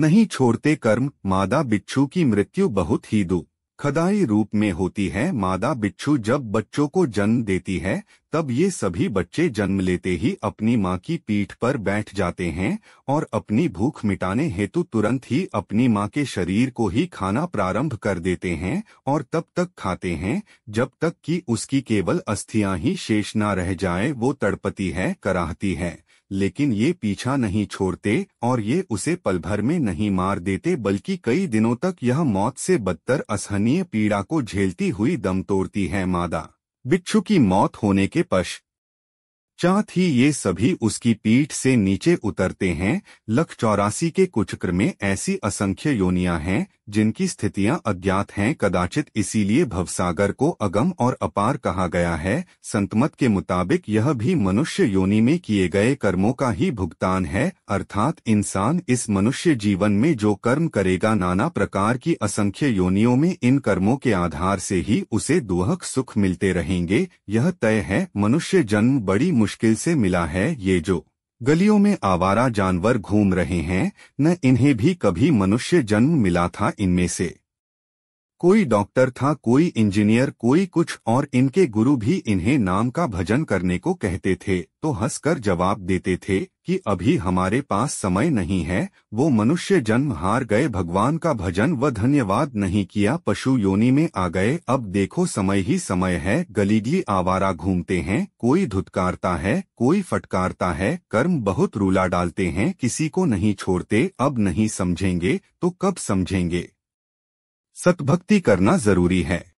नहीं छोड़ते कर्म मादा बिच्छू की मृत्यु बहुत ही दु खदाई रूप में होती है मादा बिच्छू जब बच्चों को जन्म देती है तब ये सभी बच्चे जन्म लेते ही अपनी माँ की पीठ पर बैठ जाते हैं और अपनी भूख मिटाने हेतु तुरंत ही अपनी माँ के शरीर को ही खाना प्रारंभ कर देते हैं और तब तक खाते हैं जब तक कि उसकी केवल अस्थियां ही शेष ना रह जाए वो तड़पती है कराहती है लेकिन ये पीछा नहीं छोड़ते और ये उसे पलभर में नहीं मार देते बल्कि कई दिनों तक यह मौत से बदतर असहनीय पीड़ा को झेलती हुई दम तोड़ती है मादा बिच्छू की मौत होने के पश साथ ही ये सभी उसकी पीठ से नीचे उतरते हैं लख चौरासी के कुचक्र में ऐसी असंख्य योनियां हैं जिनकी स्थितियां अज्ञात हैं कदाचित इसीलिए भवसागर को अगम और अपार कहा गया है संतमत के मुताबिक यह भी मनुष्य योनि में किए गए कर्मों का ही भुगतान है अर्थात इंसान इस मनुष्य जीवन में जो कर्म करेगा नाना प्रकार की असंख्य योनियों में इन कर्मों के आधार से ही उसे दुहक सुख मिलते रहेंगे यह तय है मनुष्य जन्म बड़ी मुश्किल से मिला है ये जो गलियों में आवारा जानवर घूम रहे हैं न इन्हें भी कभी मनुष्य जन्म मिला था इनमें से कोई डॉक्टर था कोई इंजीनियर कोई कुछ और इनके गुरु भी इन्हें नाम का भजन करने को कहते थे तो हंसकर जवाब देते थे कि अभी हमारे पास समय नहीं है वो मनुष्य जन्म हार गए भगवान का भजन व धन्यवाद नहीं किया पशु योनि में आ गए अब देखो समय ही समय है गलीगली आवारा घूमते हैं कोई धुतकारता है कोई फटकारता है कर्म बहुत रूला डालते हैं किसी को नहीं छोड़ते अब नहीं समझेंगे तो कब समझेंगे सतभक्ति करना जरूरी है